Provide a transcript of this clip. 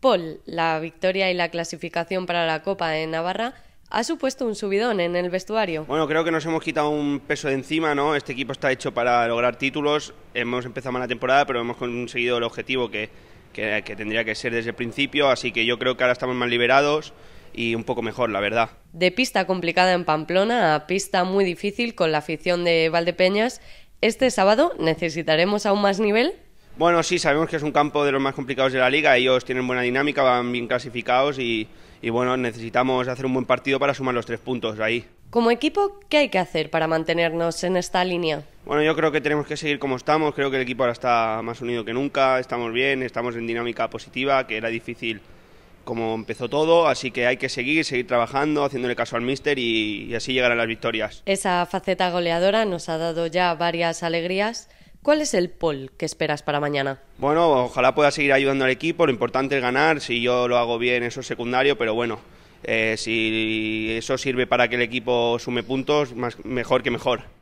Paul, la victoria y la clasificación para la Copa de Navarra ha supuesto un subidón en el vestuario. Bueno, creo que nos hemos quitado un peso de encima, ¿no? Este equipo está hecho para lograr títulos. Hemos empezado mal la temporada, pero hemos conseguido el objetivo que, que tendría que ser desde el principio, así que yo creo que ahora estamos más liberados y un poco mejor, la verdad. De pista complicada en Pamplona a pista muy difícil con la afición de Valdepeñas, este sábado necesitaremos aún más nivel bueno, sí, sabemos que es un campo de los más complicados de la liga. Ellos tienen buena dinámica, van bien clasificados y, bueno, necesitamos hacer un buen partido para sumar los tres puntos ahí. Como equipo, ¿qué hay que hacer para mantenernos en esta línea? Bueno, yo creo que tenemos que seguir como estamos. Creo que el equipo ahora está más unido que nunca. Estamos bien, estamos en dinámica positiva, que era difícil como empezó todo, así que hay que seguir, seguir trabajando, haciéndole caso al míster y, así llegar a las victorias. Esa faceta goleadora nos ha dado ya varias alegrías. ¿Cuál es el pol que esperas para mañana? Bueno, ojalá pueda seguir ayudando al equipo, lo importante es ganar, si yo lo hago bien eso es secundario, pero bueno, eh, si eso sirve para que el equipo sume puntos, más, mejor que mejor.